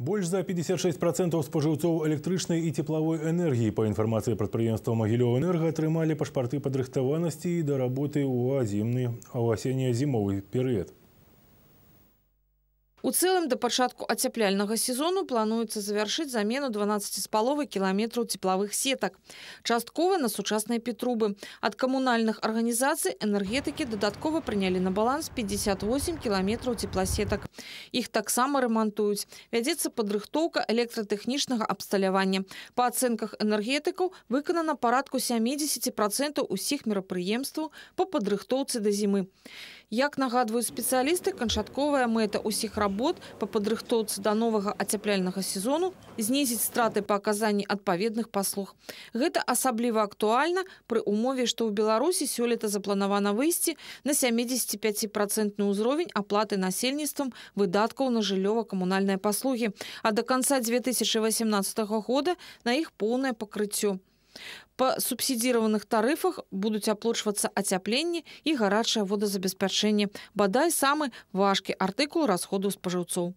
Больш за 56% спажыўцоў электрычнай і тепловой энергіі па інфармацыі прадпрыемства магілёва энерго атрымалі пашпарты падрыхтаванасці і да работы ў азімны, а ў асенне-зімовы перыяд. У цэлым да пачатку ацяпляльнага сезону плануецца завяршыць замену 12 з паловай кіламетраў цеплавых сетак. Часткова на сучасныя петрубы. Ад камунальных арганізацый энергетыкі дадаткова прынялі на баланс 58 кіламетраў цепласетак. Іх таксама рамантуюць. Вядзецца падрыхтоўка электратэхнічнага абсталявання. Па ацэнках энергетыкаў выканана парадку 70% усіх мерапрыемстваў па падрыхтоўцы да зімы. Як нагадваюць спецыялісты, канчатковая мэта ўсіх работ па падрыхтоўцы да новага ацяпляльнага сезону знізіць страты па аказанні адпаведных паслуг. Гэта асабліва актуальна пры умове, што ў Беларусі сёлета запланавана выйсці на 75процентны ўзровень аплаты насельніцтвам выдаткаў на жыллёва-камунальныя паслугі, а да канца 2018 года на іх поўнае пакрыццё па субсідзіраваных тарыфах будуць аплочвацца ацяпленне і гарачае водазабеспячэнне бадай самы важкі артыкул расходу спажыўцоў